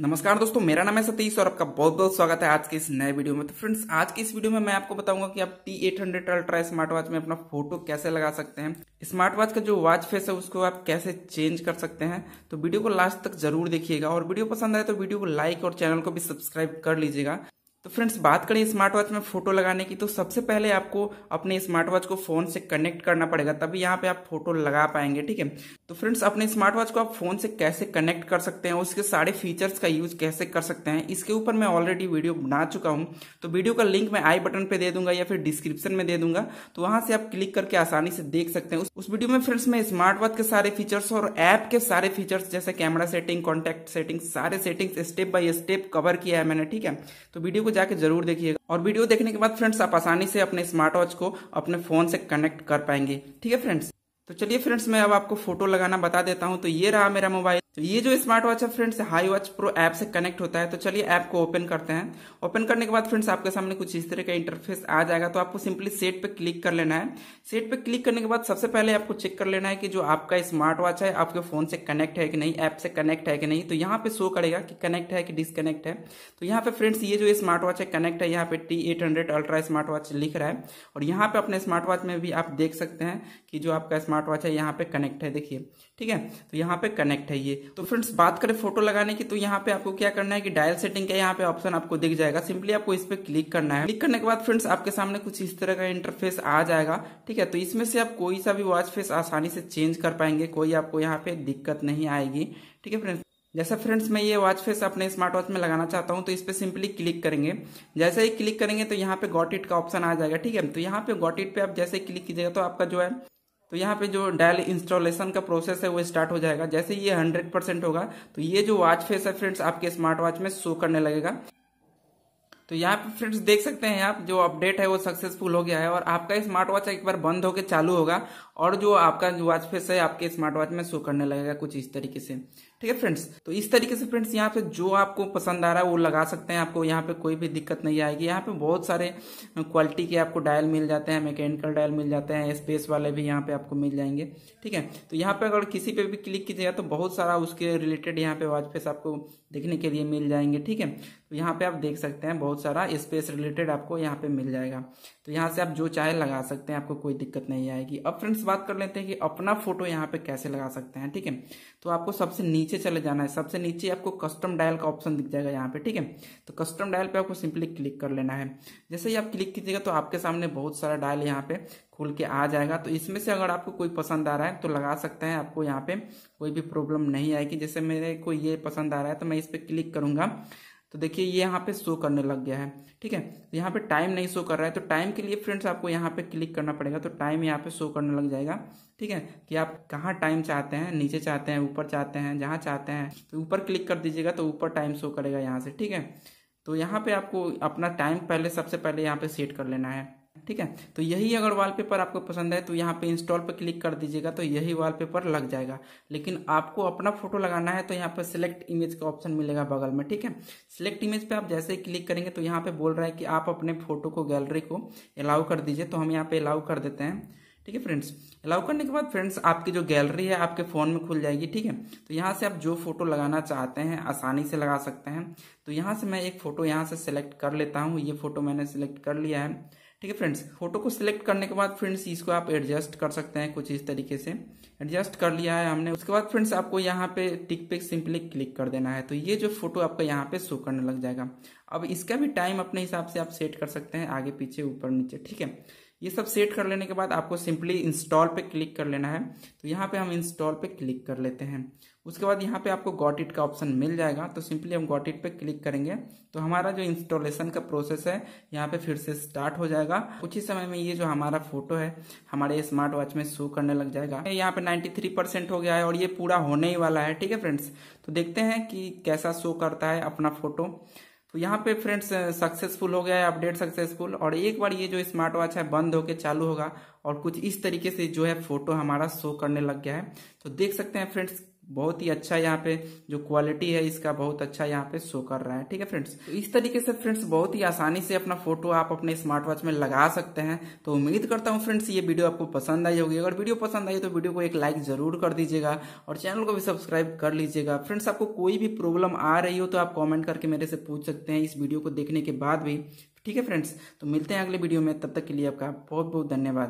नमस्कार दोस्तों मेरा नाम है सतीश और आपका बहुत बहुत स्वागत है आज के इस नए वीडियो में तो फ्रेंड्स आज की इस वीडियो में मैं आपको बताऊंगा कि आप T eight hundred ultra smart watch में अपना फोटो कैसे लगा सकते हैं स्मार्ट वॉच का जो वॉच फेस है उसको आप कैसे चेंज कर सकते हैं तो वीडियो को लास्ट तक जरूर देखिएगा और वीडियो पसंद आए तो वीडियो को लाइक और चैनल को भी सब्सक्राइब कर लीजिएगा तो फ्रेंड्स बात करें स्मार्ट वॉच में फोटो लगाने की तो सबसे पहले आपको अपने स्मार्ट वॉच को फोन से कनेक्ट करना पड़ेगा तभी यहाँ पे आप फोटो लगा पाएंगे ठीक है तो फ्रेंड्स अपने स्मार्ट वॉच को आप फोन से कैसे कनेक्ट कर सकते हैं उसके सारे फीचर्स का यूज कैसे कर सकते हैं इसके ऊपर मैं ऑलरेडी वीडियो बना चुका हूँ तो वीडियो का लिंक मैं आई बटन पर दे दूंगा या फिर डिस्क्रिप्शन में दे दूंगा तो वहां से आप क्लिक करके आसानी से देख सकते हैं उस वीडियो में फ्रेंड्स मैं स्मार्ट वॉच के सारे फीचर्स और ऐप के सारे फीचर्स जैसे कैमरा सेटिंग कॉन्टेक्ट सेटिंग सारे settings step by step cover किया है मैंने ठीक है तो वीडियो को जाकर जरूर देखिएगा और वीडियो देखने के बाद फ्रेंड्स आप आसानी से अपने स्मार्ट वॉच को अपने फोन से कनेक्ट कर पाएंगे ठीक है फ्रेंड्स तो चलिए फ्रेंड्स मैं अब आपको फोटो लगाना बता देता हूँ तो ये रहा मेरा मोबाइल तो ये जो स्मार्ट वॉच है friends Hi watch pro app से कनेक्ट होता है तो चलिए ऐप को ओपन करते हैं ओपन करने के बाद फ्रेंड्स आपके सामने कुछ इस तरह का इंटरफेस आ जाएगा तो आपको सिंपली सेट पे क्लिक कर लेना है सेट पे क्लिक करने के बाद सबसे पहले आपको चेक कर लेना है कि जो आपका स्मार्ट वॉच है आपके फोन से कनेक्ट है कि नहीं ऐप से कनेक्ट है कि नहीं तो यहाँ पे शो करेगा कि कनेक्ट है कि डिसकनेक्ट है तो यहाँ पे फ्रेंड्स ये जो स्मार्ट वॉच है कनेक्ट है यहाँ पे T eight hundred ultra smart watch लिख रहा है और यहाँ पे अपने स्मार्ट वॉच में भी आप देख सकते हैं कि जो आपका स्मार्ट स्मार्ट वॉच है यहाँ पे कनेक्ट है देखिए ठीक है तो यहाँ पे कनेक्ट है ये तो फ्रेंड्स बात करें फोटो लगाने की तो यहाँ पे आपको क्या करना है कि डायल सेटिंग का यहाँ पे ऑप्शन आपको दिख जाएगा सिंपली आपको इस पर क्लिक करना है क्लिक करने के बाद फ्रेंड्स आपके सामने कुछ इस तरह का इंटरफेस आ जाएगा ठीक है तो इसमें से आप कोई सा भी वॉच फेस आसानी से चेंज कर पाएंगे कोई आपको यहाँ पे दिक्कत नहीं आएगी ठीक है फ्रेंड्स जैसा फ्रेंड्स मैं ये वॉच फेस अपने स्मार्ट वॉच में लगाना चाहता हूँ तो इस पर सिंपली क्लिक करेंगे जैसे ही क्लिक करेंगे तो यहाँ पे गॉट इट का ऑप्शन आ जाएगा ठीक है तो यहाँ पे गॉट इट पे आप जैसे क्लिक कीजिएगा तो आपका जो है तो यहाँ पे जो डायल इंस्टॉलेशन का प्रोसेस है वो स्टार्ट हो जाएगा जैसे ये हंड्रेड परसेंट होगा तो ये जो वॉच फेस है फ्रेंड्स आपके स्मार्ट वॉच में शो करने लगेगा तो यहाँ पे फ्रेंड्स देख सकते हैं आप जो अपडेट है वो सक्सेसफुल हो गया है और आपका स्मार्ट वॉच एक बार बंद होकर चालू होगा और जो आपका जो वॉच फेस है आपके स्मार्ट वॉच में शो करने लगेगा कुछ इस तरीके से ठीक है फ्रेंड्स तो इस तरीके से फ्रेंड्स यहाँ पे जो आपको पसंद आ रहा है वो लगा सकते हैं आपको यहाँ पे कोई भी दिक्कत नहीं आएगी यहाँ पे बहुत सारे क्वालिटी के आपको डायल मिल जाते हैं मैकेनिकल डायल मिल जाते हैं स्पेस वाले भी यहाँ पे आपको मिल जाएंगे ठीक है तो यहाँ पे अगर किसी पे भी क्लिक कीजिएगा तो बहुत सारा उसके रिलेटेड यहाँ पे वाचपेस आपको देखने के लिए मिल जाएंगे ठीक है तो यहाँ पे आप देख सकते हैं बहुत सारा स्पेस रिलेटेड आपको यहाँ पे मिल जाएगा तो यहाँ से आप जो चाहे लगा सकते हैं आपको कोई दिक्कत नहीं आएगी अब फ्रेंड्स बात कर लेते हैं कि अपना फोटो यहाँ पे कैसे लगा सकते हैं ठीक है तो आपको सबसे नीचे नीचे चले जाना है सबसे नीचे आपको कस्टम डायल का ऑप्शन दिख जाएगा यहाँ पे ठीक है तो कस्टम डायल पे आपको सिंपली क्लिक कर लेना है जैसे ही आप क्लिक कीजिएगा तो आपके सामने बहुत सारा डायल यहाँ पे खुल के आ जाएगा तो इसमें से अगर आपको कोई पसंद आ रहा है तो लगा सकते हैं आपको यहाँ पे कोई भी प्रॉब्लम नहीं आएगी जैसे मेरे को ये पसंद आ रहा है तो मैं इस पर क्लिक करूंगा तो देखिए ये यहाँ पे शो करने लग गया है ठीक है यहाँ पे टाइम नहीं शो कर रहा है तो टाइम के लिए फ्रेंड्स आपको यहाँ पे क्लिक करना पड़ेगा तो टाइम यहाँ पे शो करने लग जाएगा ठीक है कि आप कहाँ टाइम चाहते हैं नीचे चाहते हैं ऊपर चाहते हैं जहाँ चाहते हैं तो ऊपर क्लिक कर दीजिएगा तो ऊपर टाइम शो करेगा यहाँ से ठीक है तो यहाँ पर आपको अपना टाइम पहले सबसे पहले यहाँ पर सेट कर लेना है ठीक है तो यही अगर वॉलपेपर आपको पसंद है तो यहाँ पे इंस्टॉल पर क्लिक कर दीजिएगा तो यही वॉलपेपर लग जाएगा लेकिन आपको अपना फोटो लगाना है तो यहाँ पर सिलेक्ट इमेज का ऑप्शन मिलेगा बगल में ठीक है सिलेक्ट इमेज पे आप जैसे ही क्लिक करेंगे तो यहाँ पे बोल रहा है कि आप अपने फोटो को गैलरी को अलाउ कर दीजिए तो हम यहाँ पे अलाउ कर देते हैं ठीक है फ्रेंड्स अलाउ करने के बाद फ्रेंड्स आपकी जो गैलरी है आपके फ़ोन में खुल जाएगी ठीक है तो यहाँ से आप जो फोटो लगाना चाहते हैं आसानी से लगा सकते हैं तो यहाँ से मैं एक फ़ोटो यहाँ से सेलेक्ट कर लेता हूँ ये फोटो मैंने सेलेक्ट कर लिया है ठीक है फ्रेंड्स फोटो को सिलेक्ट करने के बाद फ्रेंड्स इसको आप एडजस्ट कर सकते हैं कुछ इस तरीके से एडजस्ट कर लिया है हमने उसके बाद फ्रेंड्स आपको यहाँ पे टिक पे सिंपली क्लिक कर देना है तो ये जो फोटो आपका यहाँ पे शो करने लग जाएगा अब इसका भी टाइम अपने हिसाब से आप सेट कर सकते हैं आगे पीछे ऊपर नीचे ठीक है ये सब सेट कर लेने के बाद आपको सिंपली इंस्टॉल पे क्लिक कर लेना है तो यहाँ पे हम इंस्टॉल पे क्लिक कर लेते हैं उसके बाद यहाँ पे आपको गॉट इट का ऑप्शन मिल जाएगा तो सिंपली हम गॉट इट पे क्लिक करेंगे तो हमारा जो इंस्टॉलेशन का प्रोसेस है यहाँ पे फिर से स्टार्ट हो जाएगा कुछ ही समय में ये जो हमारा फोटो है हमारे स्मार्ट वॉच में शो करने लग जाएगा यहाँ पे नाइन्टी परसेंट हो गया है और ये पूरा होने ही वाला है ठीक है फ्रेंड्स तो देखते हैं कि कैसा शो करता है अपना फोटो तो यहाँ पे फ्रेंड्स सक्सेसफुल हो गया है अपडेट सक्सेसफुल और एक बार ये जो स्मार्ट वॉच है बंद होकर चालू होगा और कुछ इस तरीके से जो है फोटो हमारा शो करने लग गया है तो देख सकते हैं फ्रेंड्स बहुत ही अच्छा यहाँ पे जो क्वालिटी है इसका बहुत अच्छा यहाँ पे शो कर रहा है ठीक है फ्रेंड्स तो इस तरीके से फ्रेंड्स बहुत ही आसानी से अपना फोटो आप अपने स्मार्ट वॉच में लगा सकते हैं तो उम्मीद करता हूँ फ्रेंड्स ये वीडियो आपको पसंद आई होगी अगर वीडियो पसंद आई तो वीडियो को एक लाइक जरूर कर दीजिएगा और चैनल को भी सब्सक्राइब कर लीजिएगा फ्रेंड्स आपको कोई भी प्रॉब्लम आ रही हो तो आप कॉमेंट करके मेरे से पूछ सकते हैं इस वीडियो को देखने के बाद भी ठीक है फ्रेंड्स तो मिलते हैं अगले वीडियो में तब तक के लिए आपका बहुत बहुत धन्यवाद